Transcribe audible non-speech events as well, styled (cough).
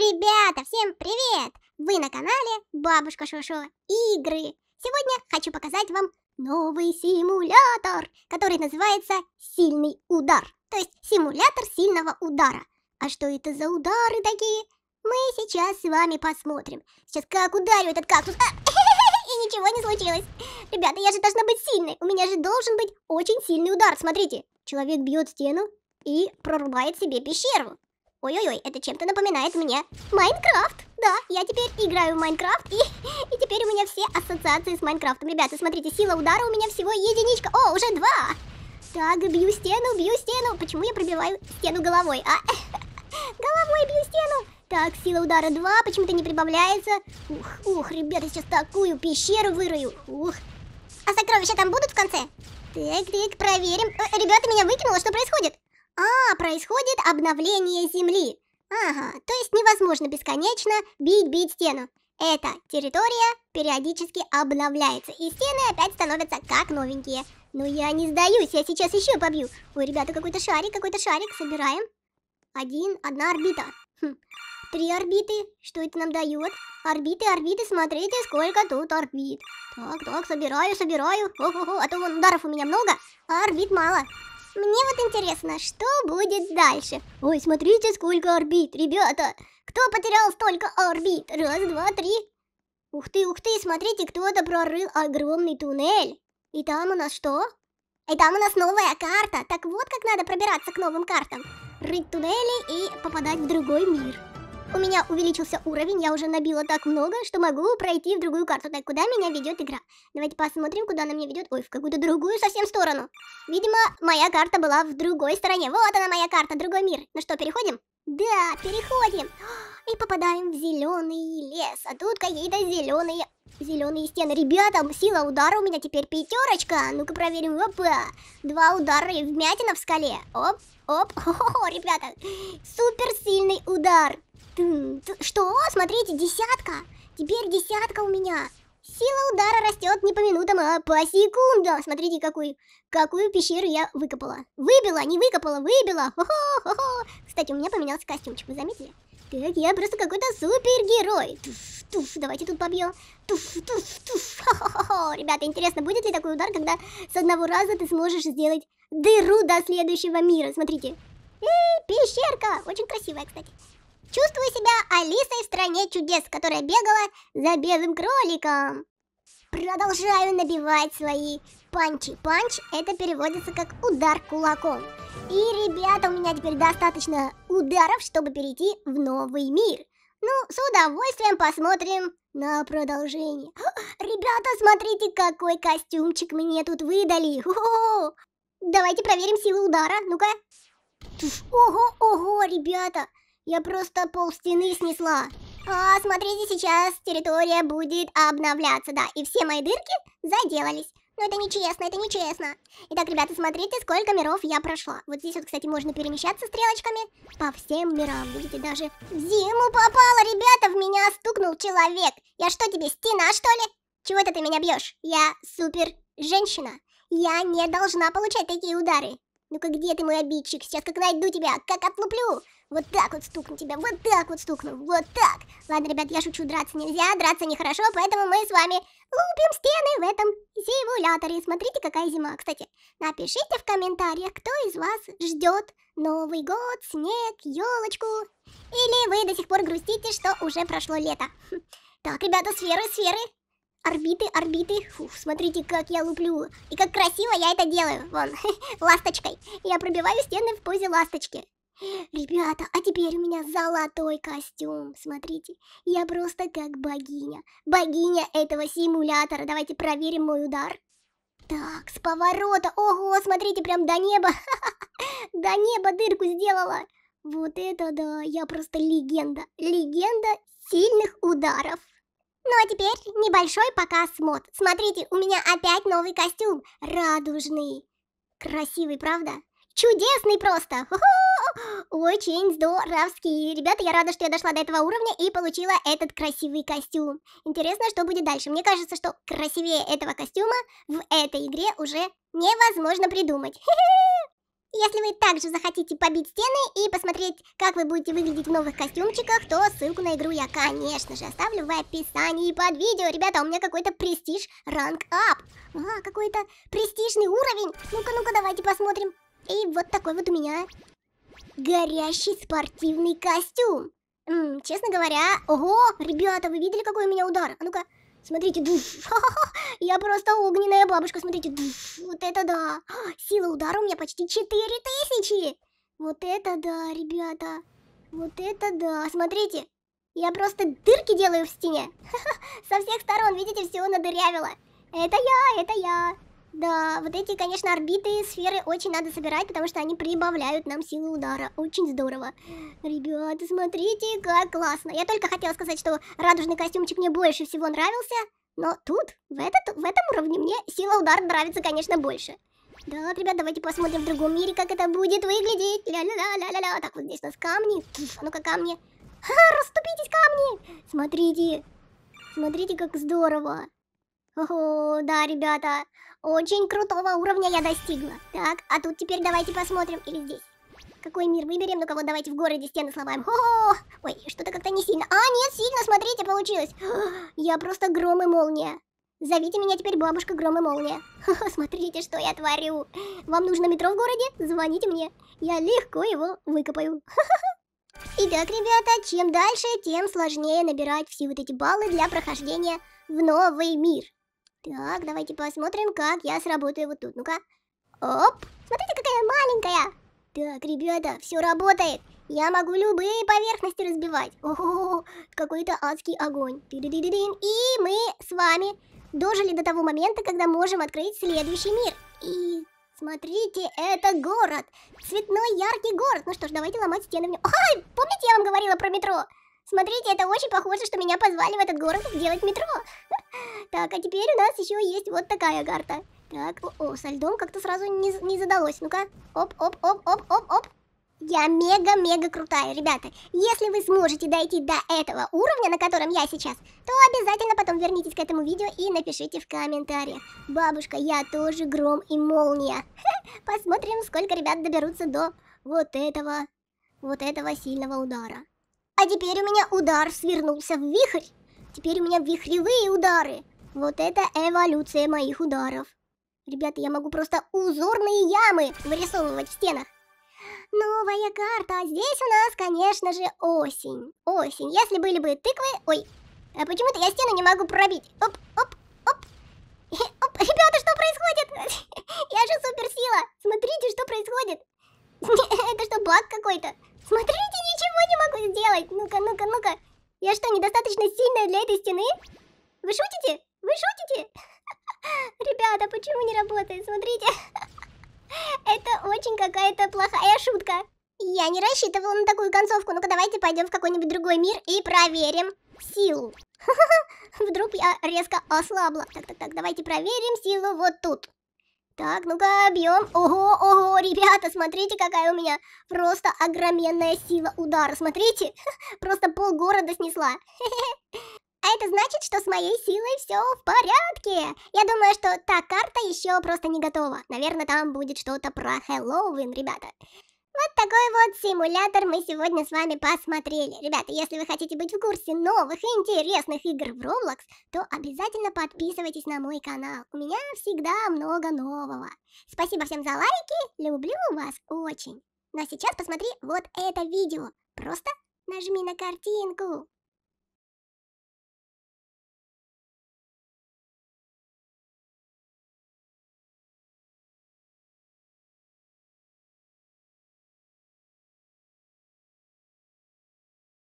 Ребята, всем привет! Вы на канале Бабушка Шошо Игры. Сегодня хочу показать вам новый симулятор, который называется Сильный Удар. То есть симулятор сильного удара. А что это за удары такие? Мы сейчас с вами посмотрим. Сейчас как ударю этот кактус. А! (laughs) И ничего не случилось. Ребята, я же должна быть сильной. У меня же должен быть очень сильный удар. Смотрите, человек бьет стену и прорубает себе пещеру. Ой-ой-ой, это чем-то напоминает мне Майнкрафт. Да, я теперь играю в Майнкрафт, и, (laughs) и теперь у меня все ассоциации с Майнкрафтом. Ребята, смотрите, сила удара у меня всего единичка. О, уже два. Так, бью стену, бью стену. Почему я пробиваю стену головой, а? (laughs) Головой бью стену. Так, сила удара 2, почему-то не прибавляется. Ух, ух, ребята, сейчас такую пещеру вырою. Ух. А сокровища там будут в конце? Так, так, проверим. Э, ребята, меня выкинуло, что происходит? А, происходит обновление земли. Ага, то есть невозможно бесконечно бить-бить стену. Эта территория периодически обновляется, и стены опять становятся как новенькие. Но ну, я не сдаюсь, я сейчас еще побью. Ой, ребята, какой-то шарик, какой-то шарик, собираем. Один, одна орбита. Хм. Три орбиты, что это нам дает? Орбиты, орбиты, смотрите, сколько тут орбит. Так, так, собираю, собираю. О-хо-хо, а то вон ударов у меня много, а орбит мало. Мне вот интересно, что будет дальше? Ой, смотрите, сколько орбит, ребята! Кто потерял столько орбит? Раз, два, три. Ух ты, ух ты, смотрите, кто-то прорыл огромный туннель. И там у нас что? И там у нас новая карта. Так вот как надо пробираться к новым картам. Рыть туннели и попадать в другой мир. У меня увеличился уровень, я уже набила так много, что могу пройти в другую карту. Так, куда меня ведет игра? Давайте посмотрим, куда она меня ведет. Ой, в какую-то другую совсем сторону. Видимо, моя карта была в другой стороне. Вот она моя карта, другой мир. Ну что, переходим? Да, переходим. И попадаем в зеленый лес. А тут какие-то зеленые зеленые стены. Ребята, сила удара у меня теперь пятерочка. Ну-ка проверим. Опа. Два удара и вмятина в скале. Оп, оп. Хо-хо-хо, (laughs) ребята. Супер сильный удар. Что? Смотрите, десятка. Теперь десятка у меня. Сила удара растет не по минутам, а по секундам. Смотрите, какую, какую пещеру я выкопала. Выбила, не выкопала, выбила. Хо -хо -хо -хо. Кстати, у меня поменялся костюмчик, вы заметили? Так, я просто какой-то супергерой. Туф, туф, давайте тут побьем. Туф, туф, туф. Хо -хо -хо. хо Ребята, интересно, будет ли такой удар, когда с одного раза ты сможешь сделать дыру до следующего мира? Смотрите. Эй, пещерка. Очень красивая, кстати. Чувствую себя Алисой в стране чудес, которая бегала за белым кроликом. Продолжаю набивать свои панчи. Панч это переводится как удар кулаком. И, ребята, у меня теперь достаточно ударов, чтобы перейти в новый мир. Ну, с удовольствием посмотрим на продолжение. А, ребята, смотрите, какой костюмчик мне тут выдали. -о. Давайте проверим силу удара. Ну-ка. Ого, ого, ребята. Я просто пол стены снесла. А, смотрите, сейчас территория будет обновляться, да. И все мои дырки заделались. Но это нечестно, это нечестно. Итак, ребята, смотрите, сколько миров я прошла. Вот здесь вот, кстати, можно перемещаться стрелочками по всем мирам. Видите, даже в зиму попало, ребята, в меня стукнул человек. Я что тебе, стена, что ли? Чего это ты меня бьешь? Я супер женщина. Я не должна получать такие удары. Ну-ка, где ты, мой обидчик? Сейчас как найду тебя, как отлуплю. Вот так вот стукну тебя, вот так вот стукну, вот так. Ладно, ребят, я шучу, драться нельзя, драться нехорошо, поэтому мы с вами лупим стены в этом симуляторе. Смотрите, какая зима. Кстати, напишите в комментариях, кто из вас ждет Новый год, снег, елочку. Или вы до сих пор грустите, что уже прошло лето. (laughs) Так, ребята, сферы, сферы. Орбиты, орбиты. Фух, смотрите, как я луплю. И как красиво я это делаю. Вон, (laughs) ласточкой. Я пробиваю стены в позе ласточки. Ребята, а теперь у меня золотой костюм. Смотрите, я просто как богиня. Богиня этого симулятора. Давайте проверим мой удар. Так, с поворота. Ого, смотрите, прям до неба. (laughs) До неба дырку сделала. Вот это да, я просто легенда. Легенда сильных ударов. Ну а теперь небольшой показ мод. Смотрите, у меня опять новый костюм. Радужный. Красивый, правда? Чудесный просто. Ху-ху! Очень здоровский. Ребята, я рада, что я дошла до этого уровня и получила этот красивый костюм. Интересно, что будет дальше. Мне кажется, что красивее этого костюма в этой игре уже невозможно придумать. (laughs) Если вы также захотите побить стены и посмотреть, как вы будете выглядеть в новых костюмчиках, то ссылку на игру я, конечно же, оставлю в описании под видео. Ребята, у меня какой-то престиж ранг ап. А, какой-то престижный уровень. Ну-ка, ну-ка, давайте посмотрим. И вот такой вот у меня Горящий спортивный костюм. М -м, честно говоря, ого, ребята, вы видели, какой у меня удар? А ну-ка, смотрите, (laughs) я просто огненная бабушка, смотрите, вот это да. (gasps) Сила удара у меня почти 4000. Вот это да, ребята. Вот это да, смотрите. Я просто дырки делаю в стене. (laughs) Со всех сторон, видите, все надырявило. Это я, это я. Да, вот эти, конечно, орбиты и сферы очень надо собирать, потому что они прибавляют нам силы удара. Очень здорово. Ребята, смотрите, как классно. Я только хотела сказать, что радужный костюмчик мне больше всего нравился, но тут, в, этот, в этом уровне, мне сила удара нравится, конечно, больше. Да, ребят, давайте посмотрим в другом мире, как это будет выглядеть. Ля-ля-ля-ля-ля-ля. Так, вот здесь у нас камни. А ну-ка, камни. Ха, -ха расступитесь, камни! Смотрите. Смотрите, как здорово. Ого, да, ребята, очень крутого уровня я достигла. Так, а тут теперь давайте посмотрим, или здесь. Какой мир выберем? Ну-ка, вот давайте в городе стены сломаем. Хо -хо! Ой, что-то как-то не сильно. А, нет, сильно, смотрите, получилось. (gasps) Я просто гром и молния. Зовите меня теперь бабушка Гром и Молния. Хо (laughs) -хо, смотрите, что я творю. Вам нужно метро в городе? Звоните мне. Я легко его выкопаю. (laughs) Итак, ребята, чем дальше, тем сложнее набирать все вот эти баллы для прохождения в новый мир. Так, давайте посмотрим, как я сработаю вот тут. Ну-ка. Оп. Смотрите, какая маленькая. Так, ребята, все работает. Я могу любые поверхности разбивать. Ого, какой-то адский огонь. И мы с вами дожили до того момента, когда можем открыть следующий мир. И смотрите, это город. Цветной яркий город. Ну что ж, давайте ломать стены в нем. Ой, помните, я вам говорила про метро? Смотрите, это очень похоже, что меня позвали в этот город делать метро. (laughs) Так, а теперь у нас еще есть вот такая карта. Так, о, -о со льдом как-то сразу не, не задалось. Ну-ка, оп-оп-оп-оп-оп-оп. Я мега-мега крутая, ребята. Если вы сможете дойти до этого уровня, на котором я сейчас, то обязательно потом вернитесь к этому видео и напишите в комментариях. Бабушка, я тоже гром и молния. (laughs) Посмотрим, сколько ребят доберутся до вот этого, вот этого сильного удара. А теперь у меня удар свернулся в вихрь. Теперь у меня вихревые удары. Вот это эволюция моих ударов. Ребята, я могу просто узорные ямы вырисовывать в стенах. Новая карта. А здесь у нас, конечно же, осень. Осень. Если были бы тыквы... Ой, а почему-то я стену не могу пробить. Оп, оп, оп. Оп, ребята, что происходит? (laughs) Я же суперсила. Смотрите, что происходит. (laughs) Это что, баг какой-то? Смотрите, ничего не могу сделать. Ну-ка, ну-ка, ну-ка. Я что, недостаточно сильная для этой стены? Вы шутите? Вы шутите? (laughs) Ребята, почему не работает? Смотрите. (laughs) Это очень какая-то плохая шутка. Я не рассчитывала на такую концовку. Ну-ка, давайте пойдем в какой-нибудь другой мир и проверим силу. (laughs) Вдруг я резко ослабла. Так, так, так, давайте проверим силу вот тут. Так, ну-ка, бьем. Ого, ого, ребята, смотрите, какая у меня просто огроменная сила удара. Смотрите, (laughs) просто полгорода снесла. (laughs) А это значит, что с моей силой все в порядке. Я думаю, что та карта еще просто не готова. Наверное, там будет что-то про Хэллоуин, ребята. Вот такой вот симулятор мы сегодня с вами посмотрели. Ребята, если вы хотите быть в курсе новых интересных игр в Roblox, то обязательно подписывайтесь на мой канал. У меня всегда много нового. Спасибо всем за лайки, люблю вас очень. Но сейчас посмотри вот это видео. Просто нажми на картинку.